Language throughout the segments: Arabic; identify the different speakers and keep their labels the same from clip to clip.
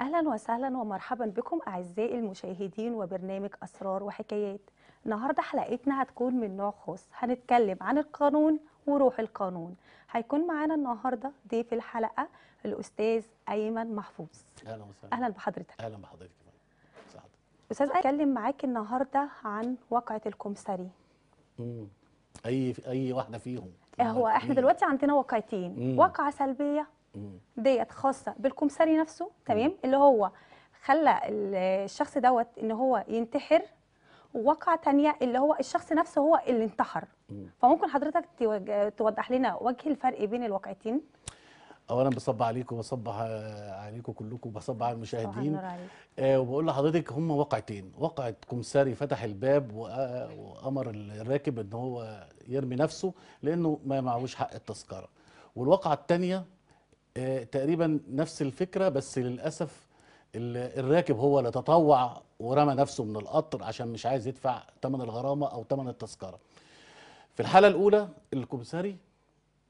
Speaker 1: أهلا وسهلا ومرحبا بكم أعزائي المشاهدين وبرنامج أسرار وحكايات النهاردة حلقتنا هتكون من نوع خاص هنتكلم عن القانون وروح القانون هيكون معانا النهاردة ضيف الحلقة الأستاذ أيمن محفوظ أهلا
Speaker 2: وسهلا أهلا بحضرتك أهلا بحضرتك
Speaker 1: أستاذ أتكلم معاك النهاردة عن واقعة الكمسري
Speaker 2: أي أي واحدة فيهم
Speaker 1: هو احنا دلوقتي عندنا واقعتين واقعة سلبية ديت خاصه بالكمساري نفسه تمام اللي هو خلى الشخص دوت ان هو ينتحر وواقعة تانية اللي هو الشخص نفسه هو اللي انتحر فممكن حضرتك توضح لنا وجه الفرق بين الواقعتين
Speaker 2: اولا بصب عليكم وبصب عليكم كلكم وبصب على المشاهدين آه وبقول لحضرتك هما واقعتين وقعت كمساري فتح الباب وامر الراكب ان هو يرمي نفسه لانه ما معهوش حق التذكره والواقعة الثانيه آه، تقريبا نفس الفكره بس للاسف الراكب هو اللي تطوع ورمى نفسه من القطر عشان مش عايز يدفع ثمن الغرامه او ثمن التذكره. في الحاله الاولى الكمساري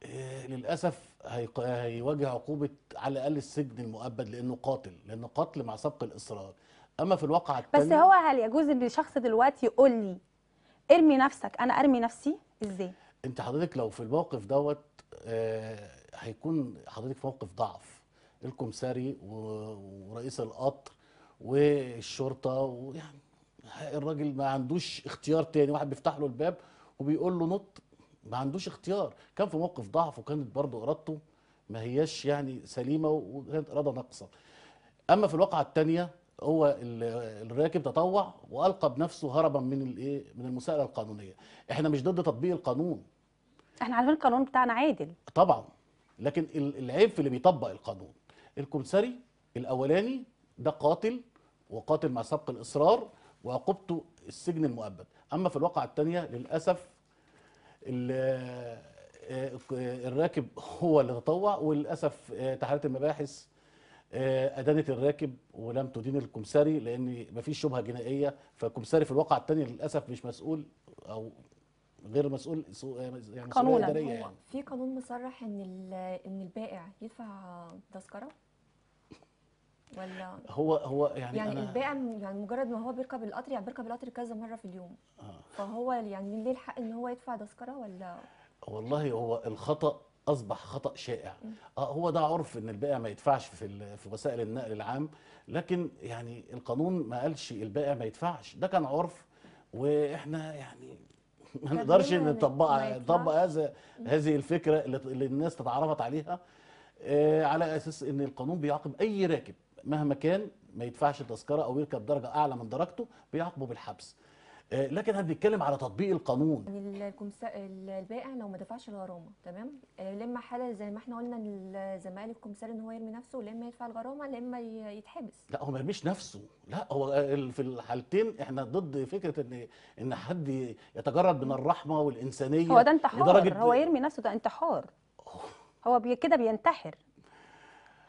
Speaker 2: آه، للاسف هيواجه عقوبه على الاقل السجن المؤبد لانه قاتل لانه قتل مع سبق الاصرار. اما في الواقع التاني بس هو
Speaker 1: هل يجوز ان شخص دلوقتي يقول لي ارمي نفسك انا ارمي نفسي ازاي؟
Speaker 2: انت حضرتك لو في الموقف دوت آه هيكون حضرتك في موقف ضعف الكمساري ورئيس القطر والشرطه ويعني الراجل ما عندوش اختيار تاني واحد بيفتح له الباب وبيقول له نط ما عندوش اختيار كان في موقف ضعف وكانت برضه ارادته ما هياش يعني سليمه وكانت اراده ناقصه اما في الواقعه الثانيه هو الراكب تطوع والقى بنفسه هربا من الايه من المساءله القانونيه احنا مش ضد تطبيق القانون
Speaker 1: احنا عارفين القانون بتاعنا عادل
Speaker 2: طبعا لكن العيب في اللي بيطبق القانون الكمثري الاولاني ده قاتل وقاتل مع سبق الاصرار وعقوبته السجن المؤبد اما في الواقعه الثانيه للاسف آه، الراكب هو اللي تطوع وللاسف آه، تحالات المباحث آه، ادانت الراكب ولم تدين الكمساري لان مفيش شبهه جنائيه فالكمساري في الواقعه الثانيه للاسف مش مسؤول او غير مسؤول يعني قانون اداريه يعني.
Speaker 3: في قانون مصرح ان ان البائع يدفع تذكره ولا
Speaker 2: هو هو يعني يعني أنا البائع
Speaker 3: يعني مجرد ما هو بيركب القطر يعني بيركب القطر كذا مره في اليوم آه. فهو يعني ليه الحق ان هو يدفع تذكره ولا
Speaker 2: والله هو الخطا اصبح خطا شائع اه هو ده عرف ان البائع ما يدفعش في في وسائل النقل العام لكن يعني القانون ما قالش البائع ما يدفعش ده كان عرف واحنا يعني ما نقدرش نطبق نطبق هذا هذه الفكره اللي الناس تتعرفت عليها آه، على اساس ان القانون بيعاقب اي راكب مهما كان ما يدفعش تذكره او يركب درجه اعلى من درجته بيعاقبه بالحبس آه، لكن هنتكلم على تطبيق القانون
Speaker 3: يعني البائع لو ما دفعش الغرامه تمام آه، لما حاله زي ما احنا قلنا الزمالك كمثال ان هو يرمي نفسه لما يدفع الغرامه لما يتحبس
Speaker 2: لا هو ما يرميش نفسه لا هو في الحالتين احنا ضد فكره ان ان حد يتجرد من الرحمه والانسانيه هو ده انتحار هو
Speaker 1: يرمي نفسه ده انتحار هو بي كده بينتحر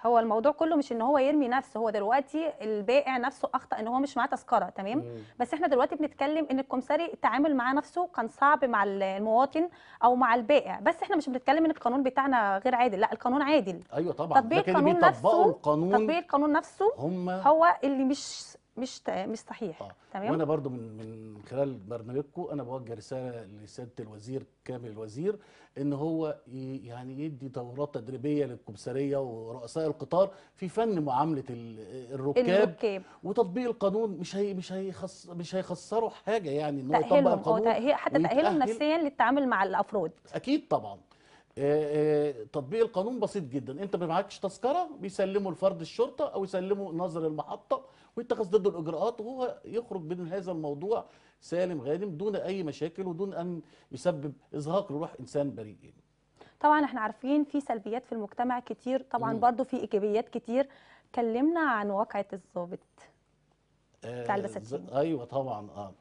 Speaker 1: هو الموضوع كله مش ان هو يرمي نفسه هو دلوقتي البائع نفسه اخطا ان هو مش معاه تذكره تمام مم. بس احنا دلوقتي بنتكلم ان الكمساري التعامل معاه نفسه كان صعب مع المواطن او مع البائع بس احنا مش بنتكلم ان القانون بتاعنا غير عادل لا القانون عادل
Speaker 2: ايوه طبعا تطبيق القانون نفسه تطبيق
Speaker 1: القانون نفسه هم هو اللي مش مش مش صحيح آه. تمام وانا
Speaker 2: برضو من من خلال برنامجكم انا بوجه رساله لسياده الوزير كامل الوزير ان هو يعني يدي دورات تدريبيه للكمسريه ورؤساء القطار في فن معامله الركاب, الركاب. وتطبيق القانون مش هي مش هيخص مش هيخسروا حاجه يعني ان هو يطبق القانون حتى تاهيلهم نفسيا
Speaker 1: للتعامل مع الافراد
Speaker 2: اكيد طبعا آه، آه، تطبيق القانون بسيط جدا انت ما معكش تذكره بيسلمه لفرد الشرطه او يسلمه ناظر المحطه ويتخذ ضده الاجراءات وهو يخرج من هذا الموضوع سالم غانم دون اي مشاكل ودون ان يسبب ازهاق لروح انسان بريء
Speaker 1: طبعا احنا عارفين في سلبيات في المجتمع كتير طبعا مم. برضو في ايجابيات كتير كلمنا عن واقعه الضابط
Speaker 2: آه بتاع البساتين ايوه طبعا اه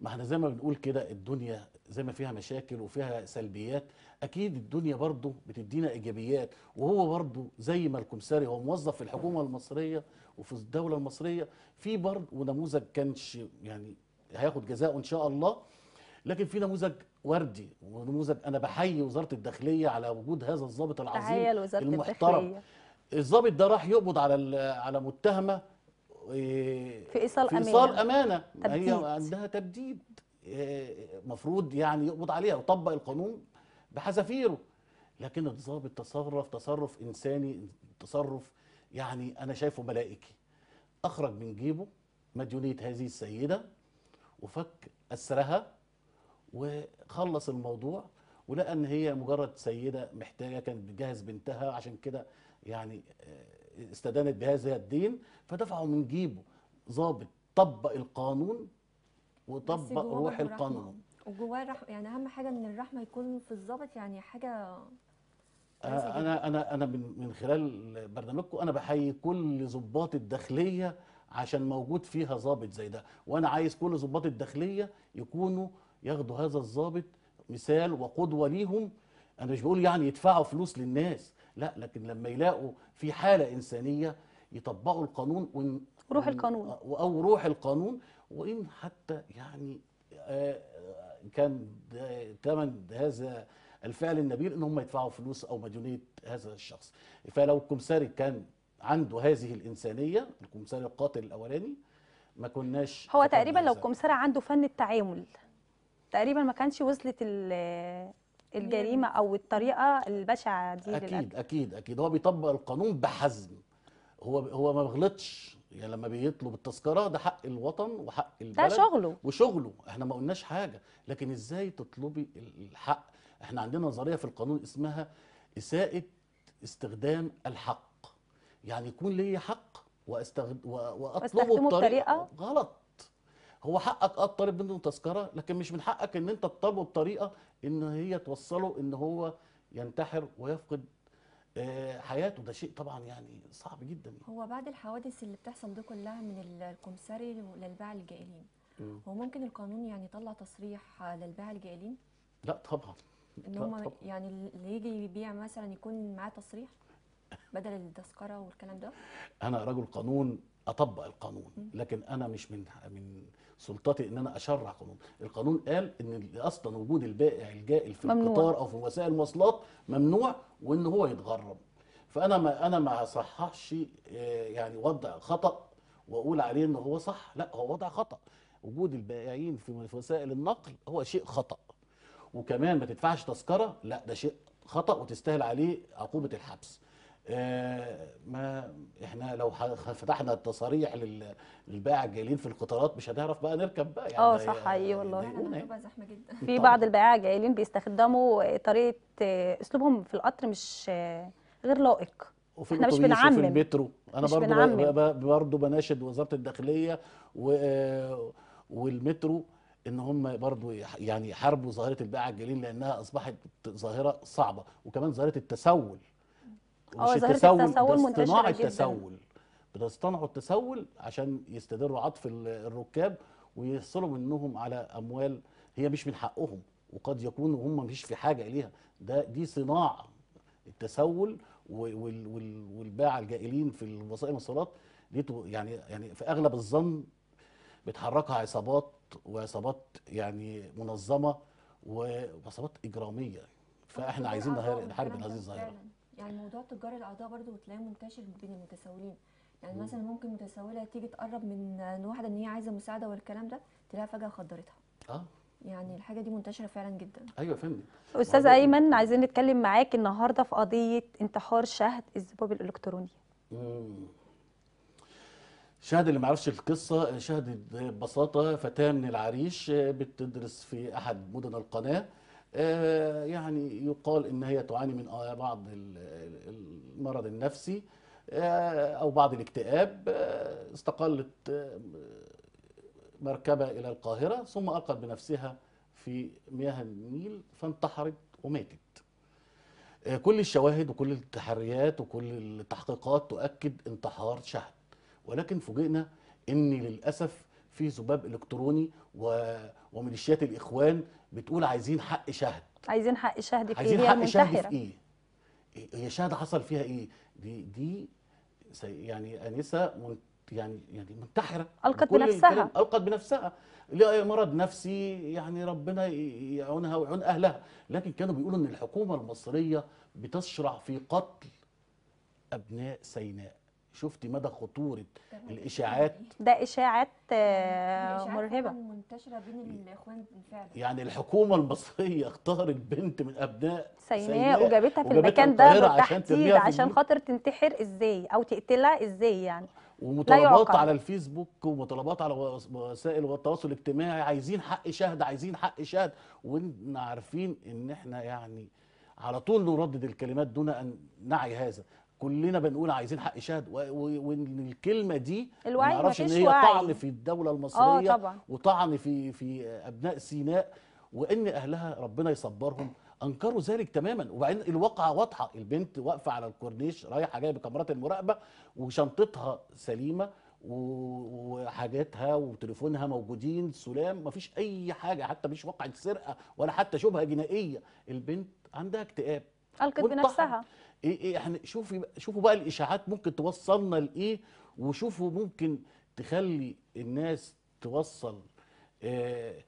Speaker 2: ما احنا زي ما بنقول كده الدنيا زي ما فيها مشاكل وفيها سلبيات اكيد الدنيا برضه بتدينا ايجابيات وهو برضه زي ما الكمساري هو موظف في الحكومه المصريه وفي الدوله المصريه في برضه ونموذج كانش يعني هياخد جزاءه ان شاء الله لكن في نموذج وردي ونموذج انا بحيي وزاره الداخليه على وجود هذا الضابط العظيم المحترم الضابط ده راح يقبض على على متهمه إيه، في ايصال امانه في ايصال امانه تبديد. هي عندها تبديد إيه، مفروض يعني يقبض عليها وطبق القانون بحذافيره لكن الضابط تصرف تصرف انساني تصرف يعني انا شايفه ملائكي اخرج من جيبه مديونيه هذه السيده وفك اسرها وخلص الموضوع ولقى ان هي مجرد سيده محتاجه كانت بتجهز بنتها عشان كده يعني آه، استدانت بهذا الدين فدفعوا من جيبه ظابط طبق القانون وطبق روح القانون
Speaker 3: وجواه رحمه يعني اهم حاجه ان الرحمه يكون في الظابط يعني حاجه
Speaker 2: انا انا انا من خلال برنامجكم انا بحيي كل ظباط الداخليه عشان موجود فيها ظابط زي ده وانا عايز كل ظباط الداخليه يكونوا ياخدوا هذا الظابط مثال وقدوه ليهم انا مش بقول يعني يدفعوا فلوس للناس لا لكن لما يلاقوا في حاله انسانيه يطبقوا القانون وروح روح القانون او روح القانون وان حتى يعني آه كان ثمن هذا الفعل النبيل ان هم يدفعوا فلوس او مديونيه هذا الشخص فلو الكمساري كان عنده هذه الانسانيه الكمساري القاتل الاولاني ما كناش هو تقريبا لو الكمساري
Speaker 1: عنده فن التعامل تقريبا ما كانش وصلت الجريمه او الطريقه البشعه دي اكيد للأكل.
Speaker 2: اكيد اكيد هو بيطبق القانون بحزم هو هو ما بيغلطش يعني لما بيطلب التذكره ده حق الوطن وحق البلد ده شغله وشغله احنا ما قلناش حاجه لكن ازاي تطلبي الحق احنا عندنا نظريه في القانون اسمها اساءه استخدام الحق يعني يكون لي حق واستخد... واطلبه بطريقه غلط هو حقك اه تطالب منه تذكره لكن مش من حقك ان انت تطلبه بطريقه ان هي توصله ان هو ينتحر ويفقد آه، حياته ده شيء طبعا يعني صعب جدا
Speaker 3: هو بعد الحوادث اللي بتحصل دي كلها من الكمساري للباع الجائلين هو ممكن القانون يعني يطلع تصريح للباع الجائلين
Speaker 2: لا طبعا ان هم
Speaker 3: يعني اللي يجي يبيع مثلا يكون معاه تصريح بدل التذكره والكلام ده
Speaker 2: انا رجل قانون اطبق القانون لكن انا مش من من سلطتي ان انا اشرع قانون القانون قال ان اصلا وجود البائع الجائل في ممنوع. القطار او في وسائل المواصلات ممنوع وان هو يتغرب فانا ما انا ما اصححش آه، يعني وضع خطا واقول عليه ان هو صح لا هو وضع خطا وجود البائعين في وسائل النقل هو شيء خطا وكمان ما تدفعش تذكره لا ده شيء خطا وتستاهل عليه عقوبه الحبس آه، ما احنا لو فتحنا التصاريح للباع الجايين في القطارات مش هنعرف بقى نركب بقى يعني اه صح حقيقي
Speaker 1: أيوة والله احنا يعني. زحمه جدا في بعض الباعة الجايين بيستخدموا طريقه آه، اسلوبهم في القطر مش آه، غير لائق وفي احنا مش بنعمم وفي المترو انا برضه
Speaker 2: برضه بناشد وزاره الداخليه و والمترو ان هم برضو يعني يحاربوا ظاهره الباعة الجليل لانها اصبحت ظاهره صعبه وكمان ظاهره التسول مش آه، التسول التسول منتشره التسول بتصطنعوا التسول عشان يستدروا عطف الركاب ويحصلوا منهم على اموال هي مش من حقهم وقد يكونوا هم مش في حاجه اليها ده دي صناعه التسول والباعه الجائلين في وسائل المواصلات دي يعني يعني في اغلب الظن بتحركها عصابات وعصابات يعني منظمه وعصابات اجراميه فاحنا عايزين نحارب هذه الظاهره
Speaker 3: يعني موضوع تجار الاعضاء برضو بتلاقيه منتشر بين المتسولين يعني مم. مثلا ممكن متسوله تيجي تقرب من واحده ان هي عايزه مساعده والكلام ده تلاقيها فجاه خدرتها اه يعني الحاجه دي منتشره فعلا جدا
Speaker 2: ايوه فهمني استاذه
Speaker 1: ايمن عايزين نتكلم معاك النهارده في قضيه انتحار شهد الذباب الالكتروني
Speaker 2: شهد اللي ما يعرفش القصه شهد ببساطه فتاه من العريش بتدرس في احد مدن القناه آه، يعني يقال ان هي تعاني من آه، بعض المرض النفسي آه، او بعض الاكتئاب استقلت مركبه الى القاهره ثم القت بنفسها في مياه النيل فانتحرت وماتت كل الشواهد وكل التحريات وكل التحقيقات تؤكد انتحار شهد ولكن فوجئنا ان للاسف في ذباب الكتروني و... وميليشيات الاخوان بتقول عايزين حق شهد
Speaker 1: عايزين حق شهد في عايزين حق شهد في إيه؟,
Speaker 2: ايه هي شهد حصل فيها ايه دي دي يعني انسه منت... يعني يعني منتحره القت بنفسها القت بنفسها مرض نفسي يعني ربنا يعونها ويعون اهلها لكن كانوا بيقولوا ان الحكومه المصريه بتشرع في قتل ابناء سيناء شفتي مدى خطوره الاشاعات
Speaker 1: ده اشاعات آه، يعني مرهبه منتشره بين الاخوان فعلا
Speaker 2: يعني الحكومه المصريه اختارت بنت من ابناء
Speaker 1: سيناء وجابتها في المكان ده بالتحديد عشان خاطر تنتحر ازاي او تقتلها ازاي يعني
Speaker 2: ومطالبات على الفيسبوك ومطالبات على وسائل التواصل الاجتماعي عايزين حق شهد عايزين حق شهد وإحنا عارفين ان احنا يعني على طول نردد الكلمات دون ان نعي هذا كلنا بنقول عايزين حق شهد وان الكلمه دي ما اعرفش ان هي طعن في الدوله آه، المصريه طبعا. وطعن في في ابناء سيناء وان اهلها ربنا يصبرهم انكروا ذلك تماما وبعدين الواقعه واضحه البنت واقفه على الكورنيش رايحه جايه بكاميرات المراقبه وشنطتها سليمه وحاجاتها وتليفونها موجودين سلام مفيش اي حاجه حتى مش واقعه سرقه ولا حتى شبهه جنائيه البنت عندها اكتئاب القت بنفسها ايه ايه احنا شوفي شوفوا بقى الاشاعات ممكن توصلنا لايه وشوفوا ممكن تخلي الناس توصل آه، آه،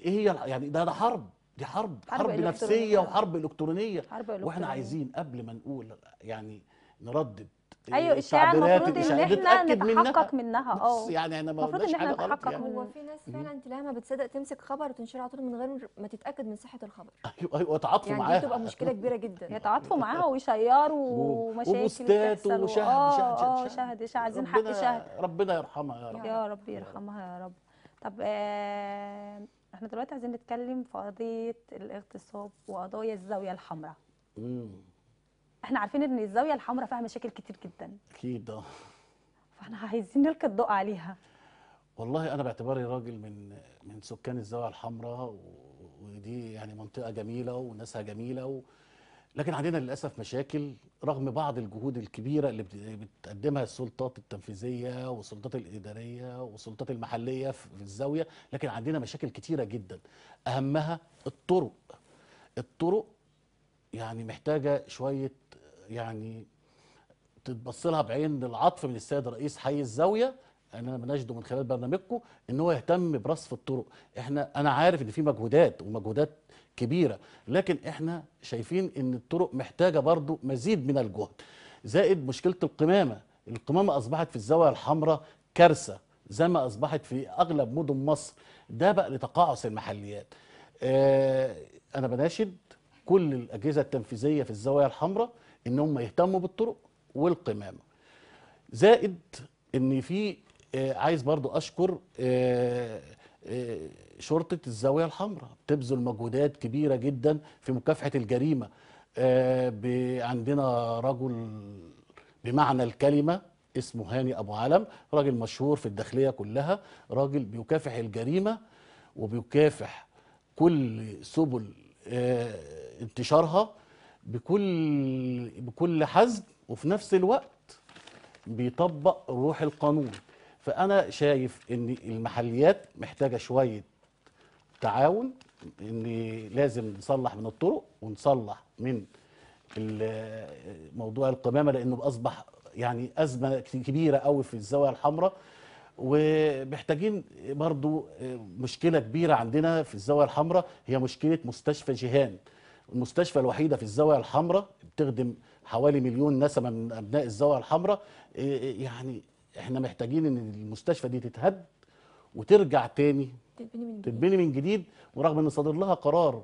Speaker 2: ايه هي إيه يعني ده ده حرب دي حرب حرب, حرب نفسيه وحرب الكترونيه حرب إلكترونية. واحنا عايزين قبل ما نقول يعني نردد ايوه
Speaker 1: اشاعه يعني المفروض يعني؟ يعني ان احنا نتحقق منها اه يعني احنا ما المفروض ان احنا نتحقق يعني. هو
Speaker 3: في ناس فعلا تلاقيها ما بتصدق تمسك خبر وتنشره على طول من غير ما تتاكد من صحه الخبر
Speaker 1: ايوه ايوه تعاطفوا
Speaker 3: يعني معاها يعني بتبقى مشكله كبيره جدا يتعاطفوا معاها ويشيروا ومشاكل وبوستات وشهد شهد اه
Speaker 2: شهد آه،
Speaker 1: شهد عايزين حق شهد
Speaker 2: ربنا يرحمها يا رب يا
Speaker 1: رب يرحمها يا رب طب آه، احنا دلوقتي عايزين نتكلم في قضيه الاغتصاب وقضايا الزاويه الحمراء امم احنا عارفين ان الزاويه الحمراء فيها مشاكل كتير جدا اكيد اه فاحنا عايزين نلقي الضوء عليها
Speaker 2: والله انا باعتباري راجل من من سكان الزاويه الحمراء ودي يعني منطقه جميله وناسها جميله و... لكن عندنا للاسف مشاكل رغم بعض الجهود الكبيره اللي بتقدمها السلطات التنفيذيه والسلطات الاداريه والسلطات المحليه في الزاويه لكن عندنا مشاكل كتيره جدا اهمها الطرق الطرق يعني محتاجه شويه يعني تتبص لها بعين العطف من السيد رئيس حي الزاويه انا بناشده من خلال برنامجكم ان هو يهتم برصف الطرق احنا انا عارف ان في مجهودات ومجهودات كبيره لكن احنا شايفين ان الطرق محتاجه برضو مزيد من الجهد زائد مشكله القمامه القمامه اصبحت في الزاويه الحمراء كارثه زي ما اصبحت في اغلب مدن مصر ده بقى لتقاعس المحليات آه انا بناشد كل الاجهزه التنفيذيه في الزوايا الحمراء ان هم يهتموا بالطرق والقمامه زائد ان في آه، عايز برضو اشكر آه، آه، شرطه الزاويه الحمراء بتبذل مجهودات كبيره جدا في مكافحه الجريمه عندنا رجل بمعنى الكلمه اسمه هاني ابو علم راجل مشهور في الداخليه كلها راجل بيكافح الجريمه وبيكافح كل سبل آه، انتشارها بكل بكل حزم وفي نفس الوقت بيطبق روح القانون فانا شايف ان المحليات محتاجه شويه تعاون ان لازم نصلح من الطرق ونصلح من آه، موضوع القمامه لانه اصبح يعني ازمه كبيره قوي في الزاويه الحمراء ومحتاجين برضو آه، مشكلة كبيرة عندنا في الزاوية الحمراء هي مشكلة مستشفى جيهان المستشفى الوحيدة في الزاوية الحمراء بتخدم حوالي مليون نسمة من أبناء الزاوية الحمراء آه، آه، يعني احنا محتاجين ان المستشفى دي تتهد وترجع تاني تتبني من جديد, تتبني من جديد ورغم ان صدر لها قرار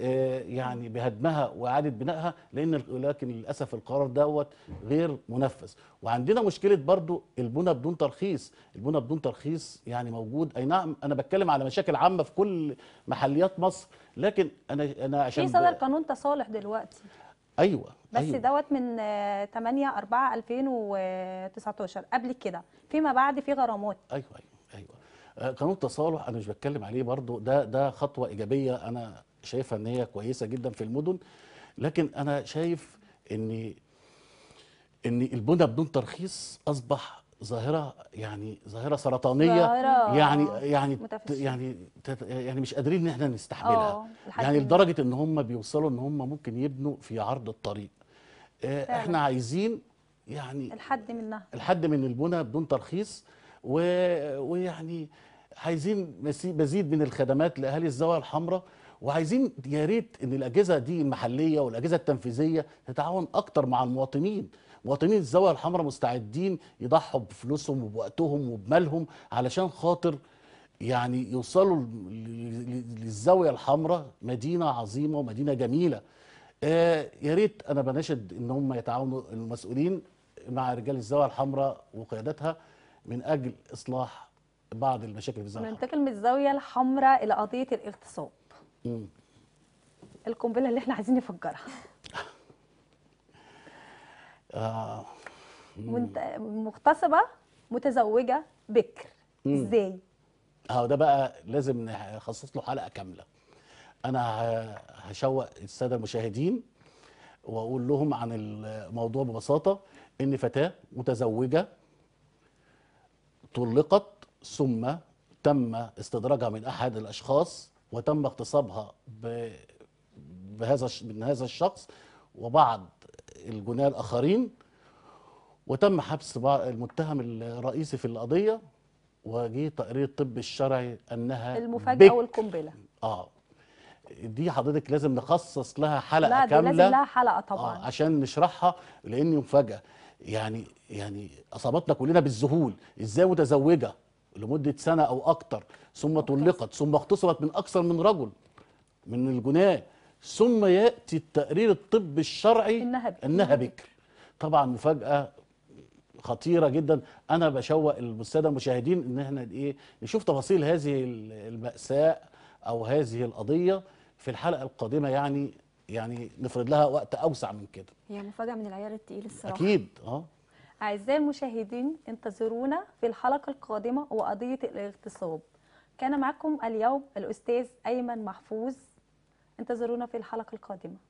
Speaker 2: آه، يعني بهدمها واعاده بنائها لان لكن للاسف القرار دوت غير منفذ وعندنا مشكله برضو البنى بدون ترخيص البنى بدون ترخيص يعني موجود اي نعم انا بتكلم على مشاكل عامه في كل محليات مصر لكن انا انا عشان في صدر
Speaker 1: قانون تصالح دلوقتي
Speaker 2: ايوه بس أيوة.
Speaker 1: دوت من 8 4 2019 قبل كده فيما بعد في غرامات
Speaker 2: ايوه ايوه ايوه آه، قانون التصالح انا مش بتكلم عليه برضو ده ده خطوه ايجابيه انا شايفها ان هي كويسه جدا في المدن لكن انا شايف ان ان البنى بدون ترخيص اصبح ظاهره يعني ظاهره سرطانيه يعني يعني يعني يعني مش قادرين ان احنا نستحملها آه، يعني لدرجه ان هم بيوصلوا ان هم ممكن يبنوا في عرض الطريق آه، فعلا. احنا عايزين يعني
Speaker 1: الحد منها
Speaker 2: الحد من البنى بدون ترخيص و... ويعني عايزين مزيد من الخدمات لاهالي الزاويه الحمراء وعايزين يا ريت ان الاجهزه دي المحليه والاجهزه التنفيذيه تتعاون اكتر مع المواطنين مواطنين الزاويه الحمراء مستعدين يضحوا بفلوسهم وبوقتهم وبمالهم علشان خاطر يعني يوصلوا للزاويه الحمراء مدينه عظيمه ومدينه جميله آه يا ريت انا بناشد ان هم يتعاونوا المسؤولين مع رجال الزاويه الحمراء وقيادتها من اجل اصلاح بعض المشاكل في الزاويه
Speaker 1: الحمراء ننتقل من الزاويه الحمراء الى قضيه الاغتصاب القنبله اللي احنا عايزين نفجرها
Speaker 2: آه. وانت
Speaker 1: مغتصبه متزوجه بكر ازاي
Speaker 2: اه ده بقى لازم نخصص له حلقه كامله انا هشوق الساده المشاهدين واقول لهم عن الموضوع ببساطه ان فتاه متزوجه طلقت ثم تم استدراجها من احد الاشخاص وتم اغتصابها بهذا من هذا الشخص وبعض الجناة الآخرين وتم حبس المتهم الرئيسي في القضية وجه تقرير الطب الشرعي أنها المفاجأة والقنبلة اه دي حضرتك لازم نخصص لها حلقة لا كاملة لازم لها
Speaker 1: حلقة طبعا آه
Speaker 2: عشان نشرحها لأن مفاجأة يعني يعني أصابتنا كلنا بالذهول إزاي متزوجة لمدة سنة أو أكتر ثم طلقت ثم اغتصبت من أكثر من رجل من الجناه ثم يأتي التقرير الطبي الشرعي إنها بكر, إنها بكر. طبعا مفاجأة خطيرة جدا أنا بشوق السادة المشاهدين إن احنا إيه نشوف تفاصيل هذه المأساة أو هذه القضية في الحلقة القادمة يعني يعني نفرض لها وقت أوسع من كده
Speaker 3: هي مفاجأة من العيار التقيل الصراحة أكيد أه أعزائي
Speaker 1: المشاهدين انتظرونا في الحلقة القادمة وقضية الاغتصاب كان معكم اليوم الأستاذ أيمن محفوظ انتظرونا في الحلقة القادمة